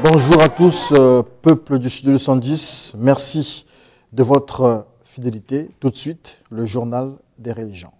Bonjour à tous, euh, peuple du Sud 210. Merci de votre fidélité. Tout de suite, le journal des religions.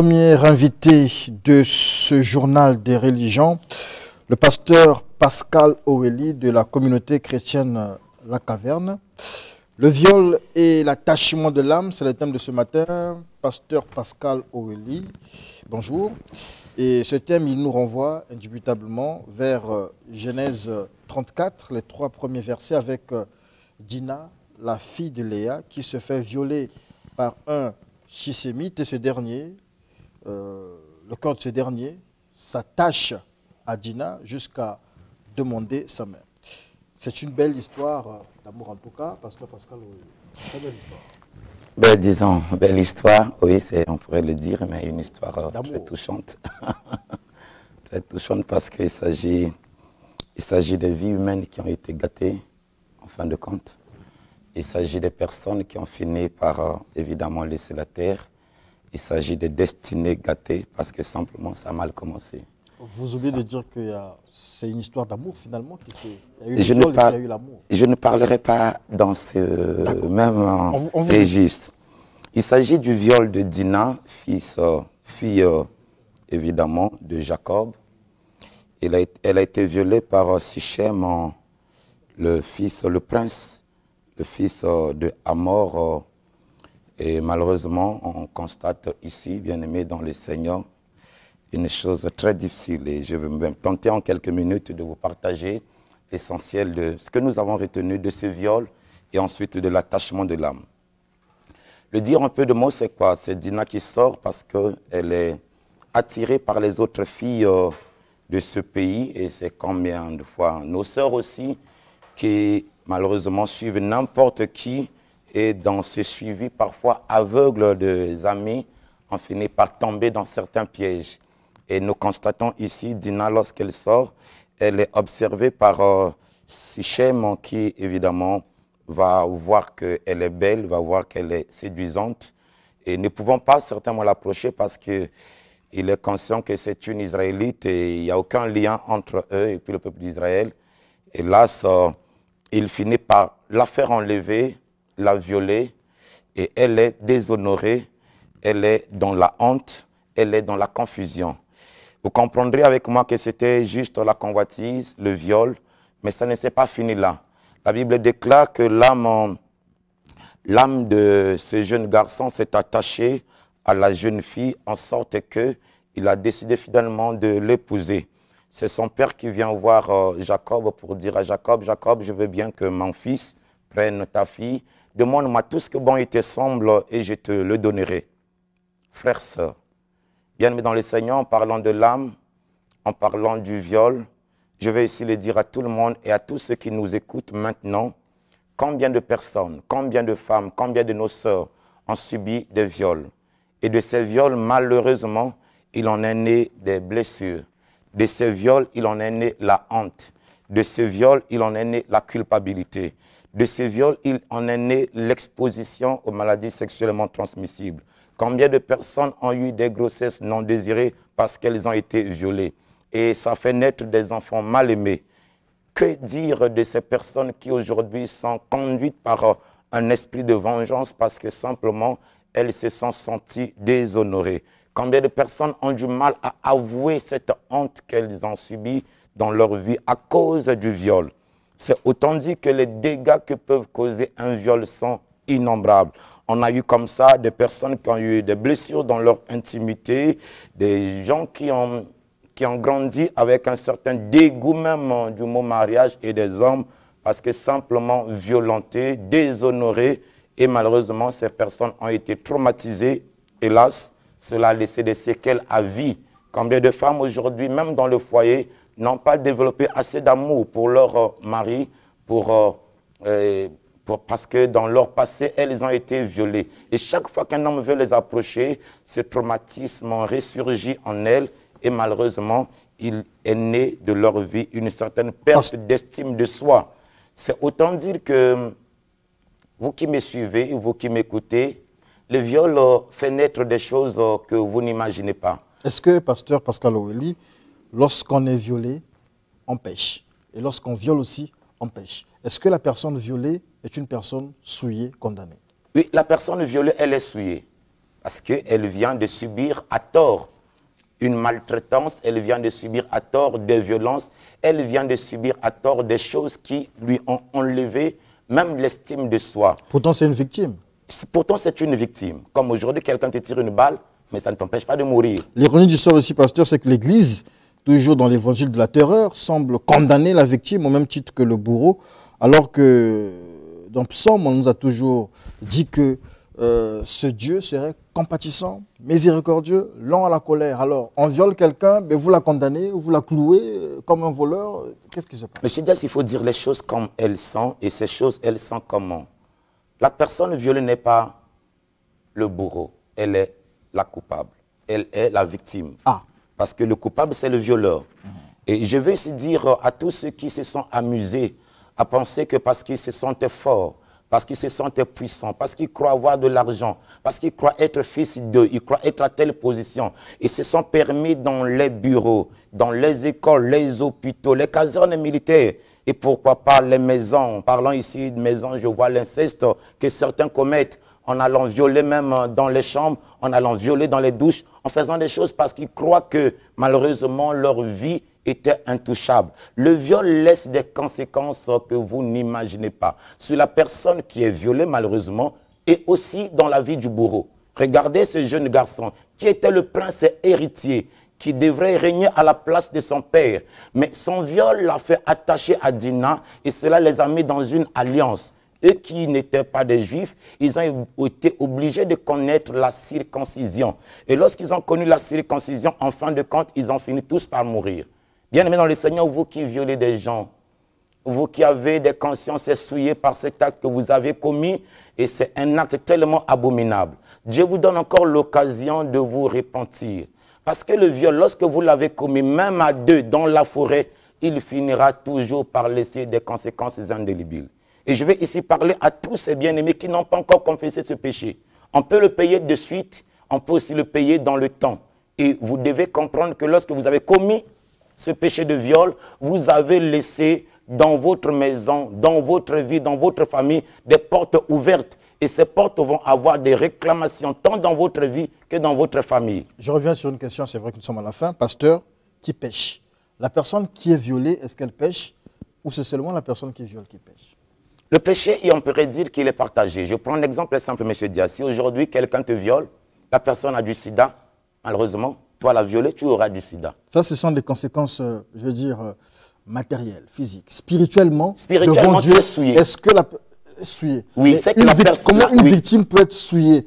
premier invité de ce journal des religions, le pasteur Pascal O'Reilly de la communauté chrétienne La Caverne. Le viol et l'attachement de l'âme, c'est le thème de ce matin. Pasteur Pascal O'Reilly, bonjour. Et ce thème, il nous renvoie indubitablement vers euh, Genèse 34, les trois premiers versets, avec euh, Dina, la fille de Léa, qui se fait violer par un chisémite et ce dernier euh, le corps de ce dernier s'attache à Dina jusqu'à demander sa main. C'est une belle histoire d'amour en tout cas, Pasteur Pascal. Très belle histoire. Ben, disons, belle histoire, oui, on pourrait le dire, mais une histoire très touchante. très touchante parce qu'il s'agit de vies humaines qui ont été gâtées, en fin de compte. Il s'agit des personnes qui ont fini par, euh, évidemment, laisser la terre il s'agit de destinées gâtées parce que simplement ça a mal commencé. Vous oubliez de dire que c'est une histoire d'amour finalement. Qui il y a je, ne je ne parlerai pas dans ce même registre. Il s'agit du viol de Dina, euh, fille euh, évidemment de Jacob. Elle a, elle a été violée par euh, Sichem, le fils, le prince, le fils de Amor et malheureusement, on constate ici, bien aimé dans le Seigneur, une chose très difficile. Et je vais même tenter en quelques minutes de vous partager l'essentiel de ce que nous avons retenu de ce viol et ensuite de l'attachement de l'âme. Le dire un peu de mots, c'est quoi C'est Dina qui sort parce qu'elle est attirée par les autres filles euh, de ce pays et c'est combien de fois nos sœurs aussi qui malheureusement suivent n'importe qui et dans ce suivi parfois aveugle des amis, on finit par tomber dans certains pièges. Et nous constatons ici, Dina, lorsqu'elle sort, elle est observée par euh, Sichem qui, évidemment, va voir qu'elle est belle, va voir qu'elle est séduisante. Et ne pouvons pas certainement l'approcher parce qu'il est conscient que c'est une Israélite et il n'y a aucun lien entre eux et puis le peuple d'Israël. Hélas, là, il finit par la faire enlever l'a violée et elle est déshonorée, elle est dans la honte, elle est dans la confusion. Vous comprendrez avec moi que c'était juste la convoitise, le viol, mais ça ne s'est pas fini là. La Bible déclare que l'âme l'âme de ce jeune garçon s'est attachée à la jeune fille en sorte qu'il a décidé finalement de l'épouser. C'est son père qui vient voir euh, Jacob pour dire à Jacob, Jacob, je veux bien que mon fils prenne ta fille, demande-moi tout ce que bon il te semble et je te le donnerai. Frères, sœurs, bien-aimés dans le Seigneur, en parlant de l'âme, en parlant du viol, je vais ici le dire à tout le monde et à tous ceux qui nous écoutent maintenant, combien de personnes, combien de femmes, combien de nos sœurs ont subi des viols. Et de ces viols, malheureusement, il en est né des blessures. De ces viols, il en est né la honte. De ces viols, il en est né la culpabilité. De ces viols, il en est né l'exposition aux maladies sexuellement transmissibles. Combien de personnes ont eu des grossesses non désirées parce qu'elles ont été violées Et ça fait naître des enfants mal aimés. Que dire de ces personnes qui aujourd'hui sont conduites par un esprit de vengeance parce que simplement elles se sont senties déshonorées Combien de personnes ont du mal à avouer cette honte qu'elles ont subie dans leur vie à cause du viol c'est autant dit que les dégâts que peuvent causer un viol sont innombrables. On a eu comme ça des personnes qui ont eu des blessures dans leur intimité, des gens qui ont, qui ont grandi avec un certain dégoût même hein, du mot mariage et des hommes parce que simplement violentés, déshonorés, et malheureusement, ces personnes ont été traumatisées. Hélas, cela a laissé des séquelles à vie. Combien de femmes aujourd'hui, même dans le foyer, n'ont pas développé assez d'amour pour leur euh, mari, euh, euh, parce que dans leur passé, elles ont été violées. Et chaque fois qu'un homme veut les approcher, ce traumatisme ressurgit en elles et malheureusement, il est né de leur vie une certaine perte d'estime de soi. C'est autant dire que hum, vous qui me suivez, vous qui m'écoutez, le viol fait naître des choses que vous n'imaginez pas. Est-ce que, pasteur Pascal Oueli, lorsqu'on est violé, on pêche. Et lorsqu'on viole aussi, on pêche. Est-ce que la personne violée est une personne souillée, condamnée Oui, la personne violée, elle est souillée. Parce qu'elle vient de subir à tort une maltraitance, elle vient de subir à tort des violences, elle vient de subir à tort des choses qui lui ont enlevé même l'estime de soi. Pourtant, c'est une victime. Pourtant, c'est une victime. Comme aujourd'hui, quelqu'un te tire une balle, mais ça ne t'empêche pas de mourir. L'ironie du sort aussi, pasteur, c'est que l'Église toujours dans l'évangile de la terreur, semble condamner la victime au même titre que le bourreau, alors que dans Psaume, on nous a toujours dit que euh, ce Dieu serait compatissant, miséricordieux, lent à la colère. Alors, on viole quelqu'un, mais vous la condamnez, vous la clouez euh, comme un voleur. Euh, qu'est-ce qui se passe Monsieur Diaz, il faut dire les choses comme elles sont, et ces choses, elles sont comment La personne violée n'est pas le bourreau, elle est la coupable, elle est la victime. Ah. Parce que le coupable, c'est le violeur. Et je veux aussi dire euh, à tous ceux qui se sont amusés à penser que parce qu'ils se sentaient forts, parce qu'ils se sentaient puissants, parce qu'ils croient avoir de l'argent, parce qu'ils croient être fils d'eux, ils croient être à telle position. Ils se sont permis dans les bureaux, dans les écoles, les hôpitaux, les casernes militaires, et pourquoi pas les maisons. Parlons ici de maisons, je vois l'inceste que certains commettent en allant violer même euh, dans les chambres, en allant violer dans les douches, en faisant des choses parce qu'ils croient que malheureusement leur vie était intouchable. Le viol laisse des conséquences euh, que vous n'imaginez pas sur la personne qui est violée malheureusement et aussi dans la vie du bourreau. Regardez ce jeune garçon qui était le prince héritier qui devrait régner à la place de son père. Mais son viol l'a fait attacher à Dina et cela les a mis dans une alliance eux qui n'étaient pas des juifs, ils ont été obligés de connaître la circoncision. Et lorsqu'ils ont connu la circoncision, en fin de compte, ils ont fini tous par mourir. Bien aimés dans le Seigneur, vous qui violez des gens, vous qui avez des consciences souillées par cet acte que vous avez commis, et c'est un acte tellement abominable. Dieu vous donne encore l'occasion de vous repentir. Parce que le viol, lorsque vous l'avez commis, même à deux, dans la forêt, il finira toujours par laisser des conséquences indélébiles. Et je vais ici parler à tous ces bien-aimés qui n'ont pas encore confessé ce péché. On peut le payer de suite, on peut aussi le payer dans le temps. Et vous devez comprendre que lorsque vous avez commis ce péché de viol, vous avez laissé dans votre maison, dans votre vie, dans votre famille, des portes ouvertes. Et ces portes vont avoir des réclamations tant dans votre vie que dans votre famille. Je reviens sur une question, c'est vrai que nous sommes à la fin. Pasteur, qui pêche La personne qui est violée, est-ce qu'elle pêche Ou c'est seulement la personne qui viole qui pêche le péché, on pourrait dire qu'il est partagé. Je prends un exemple simple, M. Diaz. Si aujourd'hui quelqu'un te viole, la personne a du sida, malheureusement, toi la violée, tu auras du sida. Ça, ce sont des conséquences, euh, je veux dire, euh, matérielles, physiques. Spirituellement, spirituellement Dieu, souillé. Est-ce que la... personne Oui, Comment une victime peut être souillée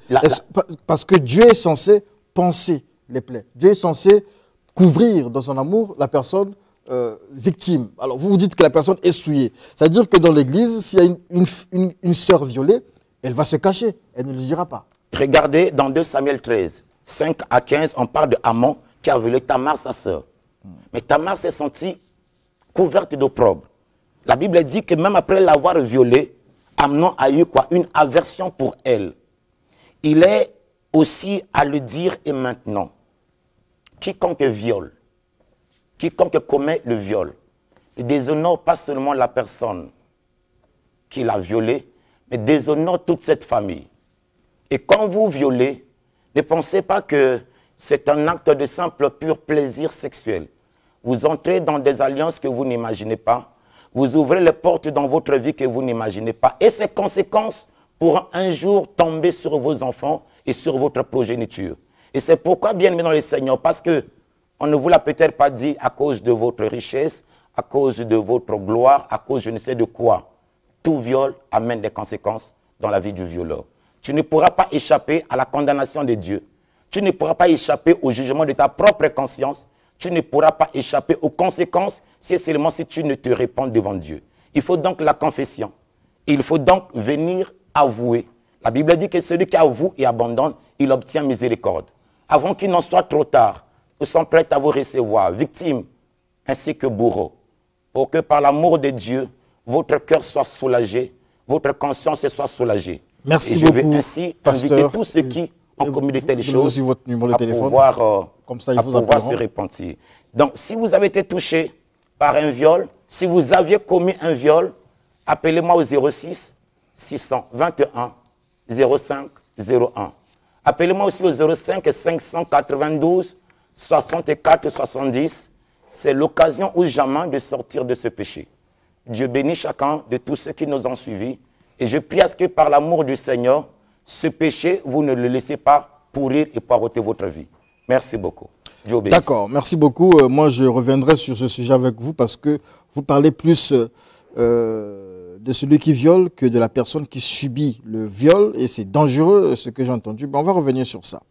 Parce que Dieu est censé penser les plaies. Dieu est censé couvrir dans son amour la personne euh, victime. Alors, vous vous dites que la personne est souillée. C'est-à-dire que dans l'église, s'il y a une, une, violée, elle va se cacher. Elle ne le dira pas. Regardez dans 2 Samuel 13, 5 à 15, on parle de Amon qui a violé Tamar, sa sœur. Mais Tamar s'est sentie couverte d'opprobre. La Bible dit que même après l'avoir violée, Amnon a eu quoi Une aversion pour elle. Il est aussi à le dire et maintenant. Quiconque viole, Quiconque commet le viol déshonore pas seulement la personne qui l'a violée, mais déshonore toute cette famille. Et quand vous violez, ne pensez pas que c'est un acte de simple pur plaisir sexuel. Vous entrez dans des alliances que vous n'imaginez pas. Vous ouvrez les portes dans votre vie que vous n'imaginez pas. Et ces conséquences pourront un jour tomber sur vos enfants et sur votre progéniture. Et c'est pourquoi, bien aimé dans les Seigneur, parce que on ne vous l'a peut-être pas dit à cause de votre richesse, à cause de votre gloire, à cause je ne sais de quoi. Tout viol amène des conséquences dans la vie du violeur. Tu ne pourras pas échapper à la condamnation de Dieu. Tu ne pourras pas échapper au jugement de ta propre conscience. Tu ne pourras pas échapper aux conséquences si seulement si tu ne te réponds devant Dieu. Il faut donc la confession. Il faut donc venir avouer. La Bible dit que celui qui avoue et abandonne, il obtient miséricorde. Avant qu'il n'en soit trop tard, nous sommes prêts à vous recevoir, victimes ainsi que bourreaux, pour que par l'amour de Dieu, votre cœur soit soulagé, votre conscience soit soulagée. Merci Et je vais ainsi inviter tous ceux qui ont commis de telles choses votre pouvoir, euh, pouvoir se repentir. Donc, si vous avez été touché par un viol, si vous aviez commis un viol, appelez-moi au 06 621 05 01. Appelez-moi aussi au 05 592 64-70, c'est l'occasion ou jamais de sortir de ce péché. Dieu bénit chacun de tous ceux qui nous ont suivis. Et je prie à ce que par l'amour du Seigneur, ce péché, vous ne le laissez pas pourrir et paroter votre vie. Merci beaucoup. D'accord, merci beaucoup. Euh, moi, je reviendrai sur ce sujet avec vous parce que vous parlez plus euh, euh, de celui qui viole que de la personne qui subit le viol. Et c'est dangereux ce que j'ai entendu. on va revenir sur ça.